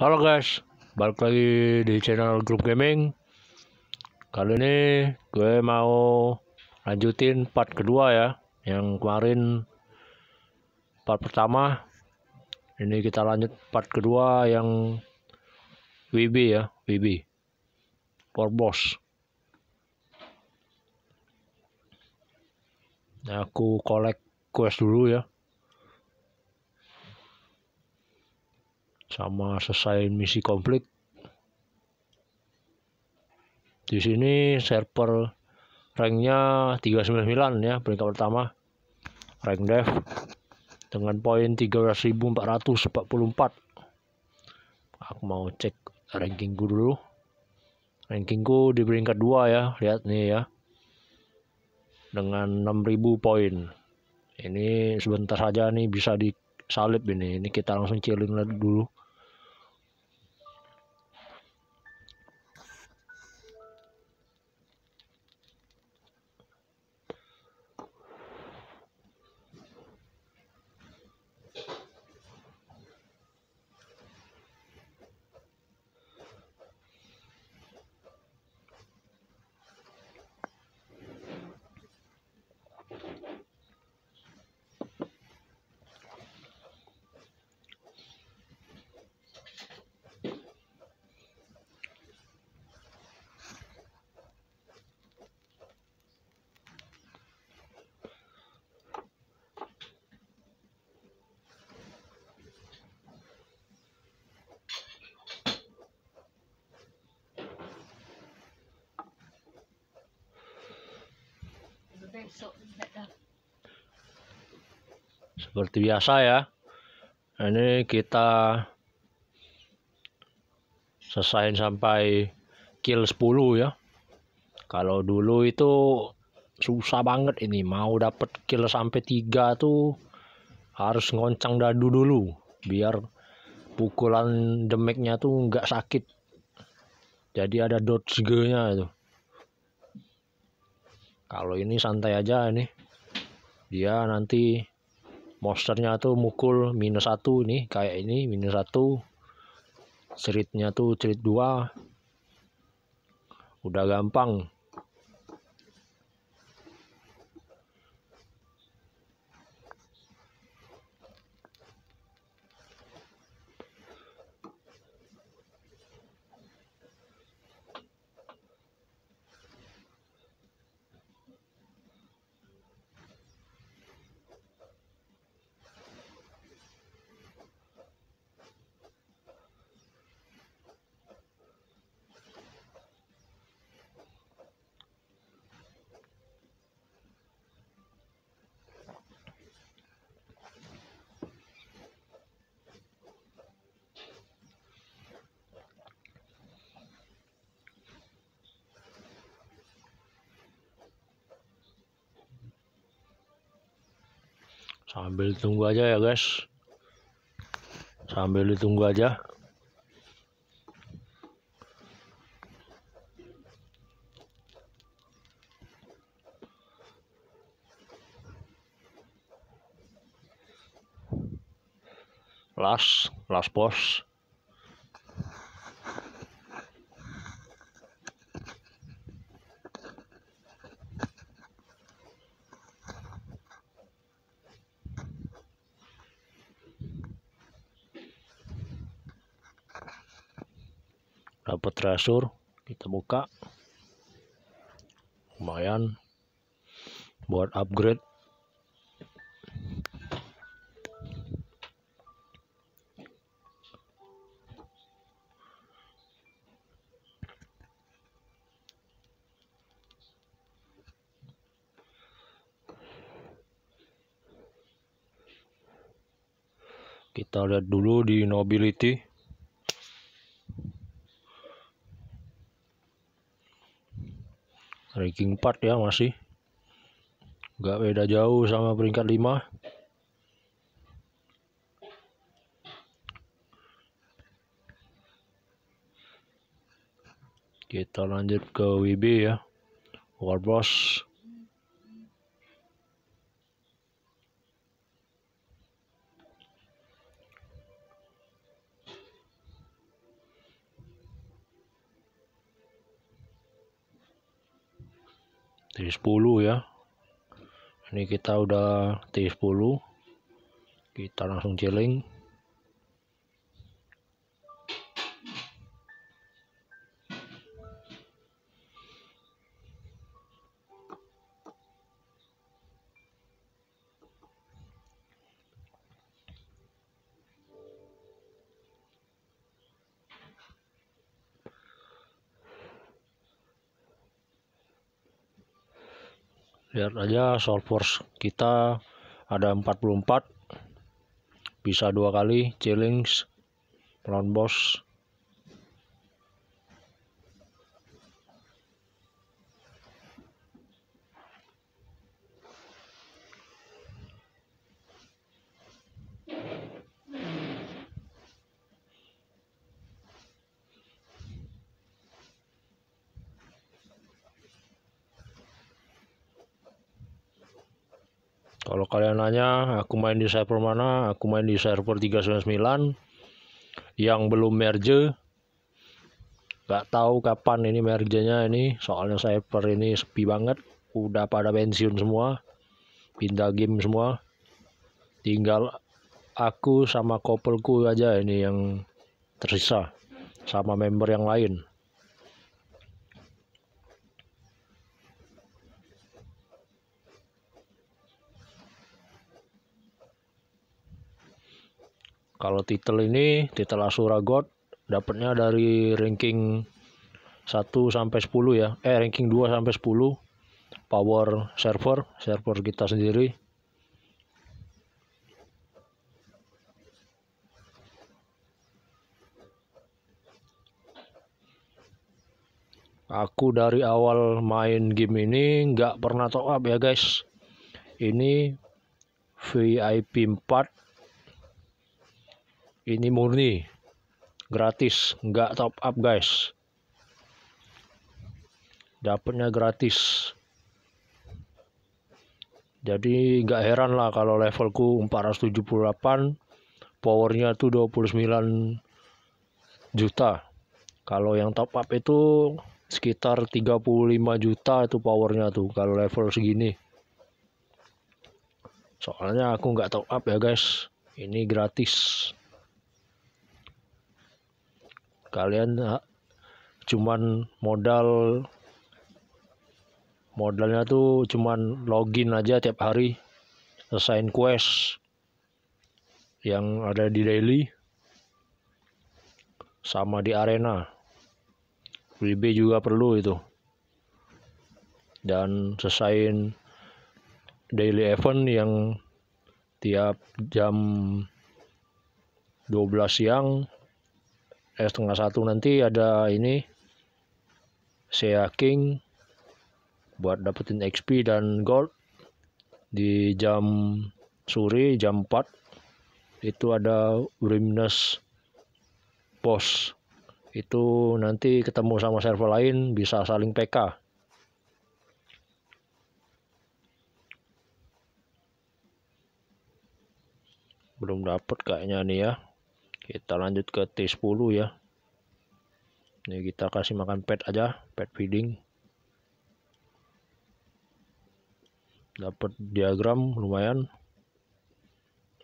Halo guys, balik lagi di channel Grup Gaming. Kali ini gue mau lanjutin part kedua ya, yang kemarin part pertama. Ini kita lanjut part kedua yang WB ya, WB. For Boss. Nah, aku collect quest dulu ya. sama selesai misi konflik di sini server ranknya 399 ya peringkat pertama rank dev dengan poin 13.444 aku mau cek rankingku dulu rankingku di peringkat 2 ya lihat nih ya dengan 6000 poin ini sebentar saja nih bisa disalip ini ini kita langsung chilling dulu Seperti biasa ya. Ini kita selesaiin sampai kill 10 ya. Kalau dulu itu susah banget ini mau dapat kill sampai 3 tuh harus ngoncang dadu dulu biar pukulan demeknya tuh nggak sakit. Jadi ada dodge-nya itu kalau ini santai aja ini dia nanti monsternya tuh mukul minus satu nih kayak ini minus satu ceritnya tuh cerit dua udah gampang sambil tunggu aja ya guys sambil ditunggu aja Last, last pos dapat treasure kita buka lumayan buat upgrade kita lihat dulu di nobility ranking 4 ya masih nggak beda jauh sama peringkat 5 kita lanjut ke WB ya Warboss 10 ya ini kita udah T10 kita langsung jeling lihat aja soul force kita ada 44 bisa dua kali challenge lawan boss Kalau kalian nanya, aku main di server mana? Aku main di server 399 yang belum merge. Gak tahu kapan ini merge-nya ini. Soalnya server ini sepi banget. Udah pada pensiun semua. Pindah game semua. Tinggal aku sama kopelku aja ini yang tersisa sama member yang lain. Kalau titel ini, titel Asura God dapatnya dari ranking 1 sampai 10 ya. Eh ranking 2 sampai 10 power server, server kita sendiri. Aku dari awal main game ini nggak pernah top up ya guys. Ini VIP 4 ini murni gratis nggak top up guys dapatnya gratis jadi nggak heran lah kalau levelku 478 powernya tuh 29 juta kalau yang top up itu sekitar 35 juta itu powernya tuh kalau level segini soalnya aku nggak top up ya guys ini gratis kalian cuman modal modalnya tuh cuman login aja tiap hari selesaiin quest yang ada di daily sama di arena WB juga perlu itu dan selesaiin daily event yang tiap jam 12 siang eh, setengah satu nanti ada ini saya king buat dapetin XP dan gold di jam sore jam 4 itu ada Wimness Boss itu nanti ketemu sama server lain bisa saling PK belum dapat kayaknya nih ya kita lanjut ke T10 ya ini kita kasih makan pet aja pet feeding dapat diagram lumayan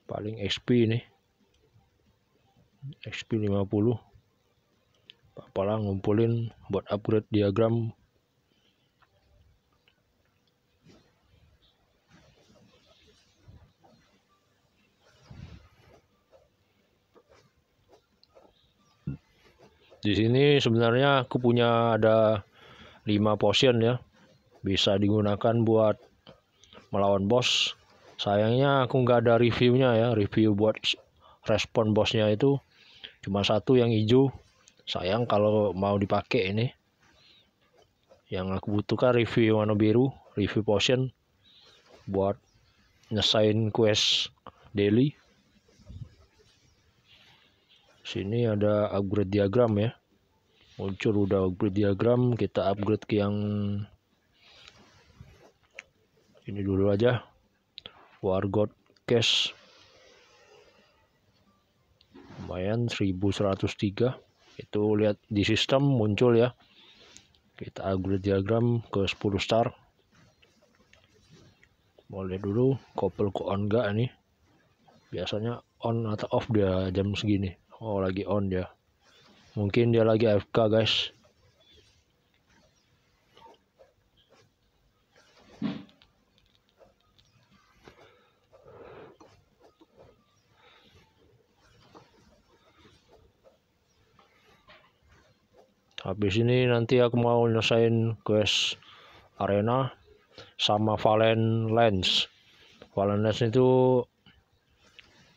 paling XP ini XP 50 apalah ngumpulin buat upgrade diagram di sini sebenarnya aku punya ada 5 potion ya bisa digunakan buat melawan bos sayangnya aku nggak ada reviewnya ya review buat respon bosnya itu cuma satu yang hijau sayang kalau mau dipakai ini yang aku butuhkan review warna biru review potion buat nyesain quest daily sini ada upgrade diagram ya muncul udah upgrade diagram kita upgrade ke yang ini dulu aja wargot cash lumayan 1103 itu lihat di sistem muncul ya kita upgrade diagram ke 10 star mulai dulu couple ke on enggak nih biasanya on atau off dia jam segini Oh lagi on dia. Mungkin dia lagi fk guys. Habis ini nanti aku mau nyelesain quest arena sama Valen Lens. Valen Lens itu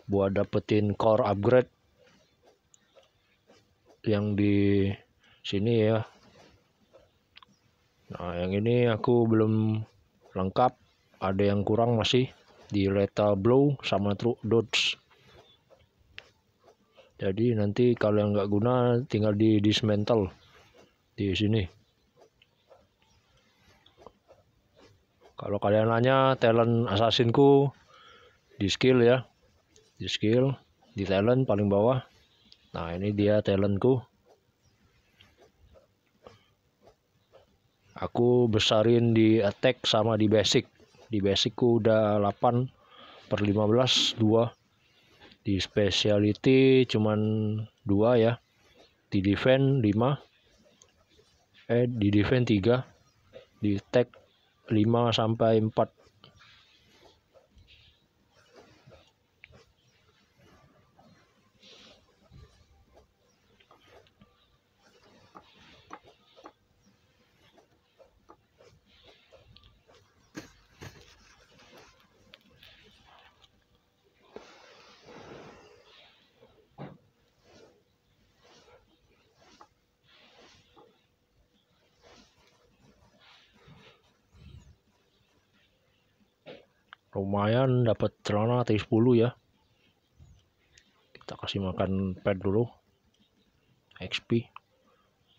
buat dapetin core upgrade yang di sini ya nah yang ini aku belum lengkap ada yang kurang masih di lethal Blow sama True Dodge jadi nanti kalau yang nggak guna tinggal di dismantle di sini kalau kalian nanya talent Assassinku, di skill ya di skill di talent paling bawah Nah ini dia talentku. Aku besarin di attack sama di basic. Di basicku udah 8 per 15 2. Di speciality cuman 2 ya. Di defense 5. Eh di defense 3. Di attack 5 sampai 4 lumayan dapat celana T10 ya kita kasih makan pad dulu XP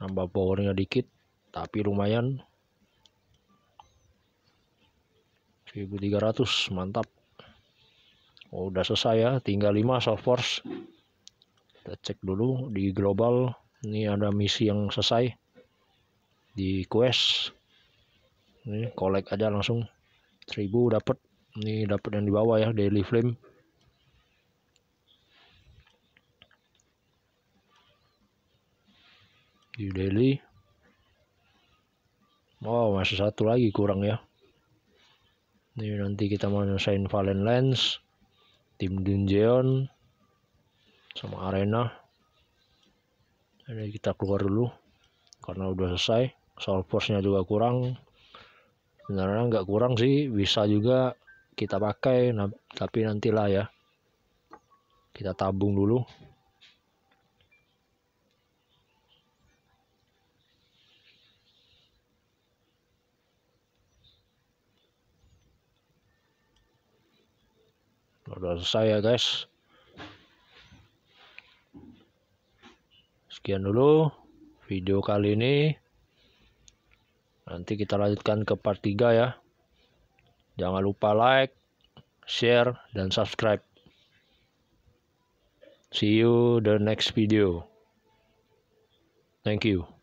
nambah powernya dikit tapi lumayan 1300 mantap oh, udah selesai ya tinggal 5 soft force kita cek dulu di global ini ada misi yang selesai di quest ini collect aja langsung 1000 dapat ini dapat yang di bawah ya daily flame di daily wow masih satu lagi kurang ya ini nanti kita mau nyesain Valen Lens tim dungeon sama Arena ini kita keluar dulu karena udah selesai soul force nya juga kurang sebenarnya nggak kurang sih bisa juga kita pakai nah, tapi nantilah ya kita tabung dulu udah selesai ya guys sekian dulu video kali ini nanti kita lanjutkan ke part 3 ya Jangan lupa like, share, dan subscribe. See you the next video. Thank you.